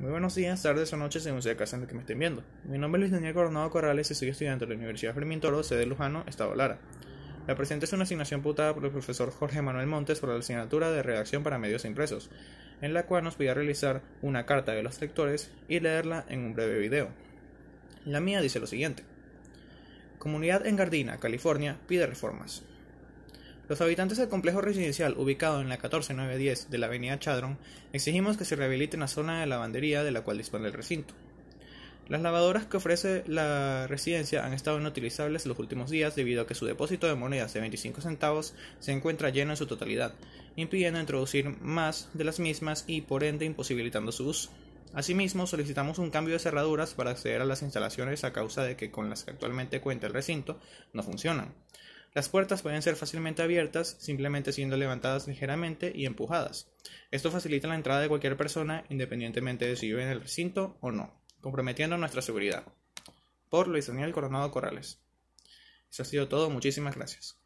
Muy buenos días, tardes o noches, según sea casa en que me estén viendo. Mi nombre es Luis Daniel Coronado Corrales y soy estudiante de la Universidad Fermín Toro, sede Lujano, Estado Lara. La presente es una asignación putada por el profesor Jorge Manuel Montes por la asignatura de redacción para medios e impresos, en la cual nos voy realizar una carta de los lectores y leerla en un breve video. La mía dice lo siguiente. Comunidad en Gardina, California, pide reformas. Los habitantes del complejo residencial ubicado en la 14910 de la avenida Chadron exigimos que se rehabilite la zona de lavandería de la cual dispone el recinto. Las lavadoras que ofrece la residencia han estado inutilizables los últimos días debido a que su depósito de monedas de 25 centavos se encuentra lleno en su totalidad, impidiendo introducir más de las mismas y por ende imposibilitando su uso. Asimismo, solicitamos un cambio de cerraduras para acceder a las instalaciones a causa de que con las que actualmente cuenta el recinto no funcionan. Las puertas pueden ser fácilmente abiertas, simplemente siendo levantadas ligeramente y empujadas. Esto facilita la entrada de cualquier persona, independientemente de si vive en el recinto o no, comprometiendo nuestra seguridad. Por Luis Daniel Coronado Corrales. Eso ha sido todo, muchísimas gracias.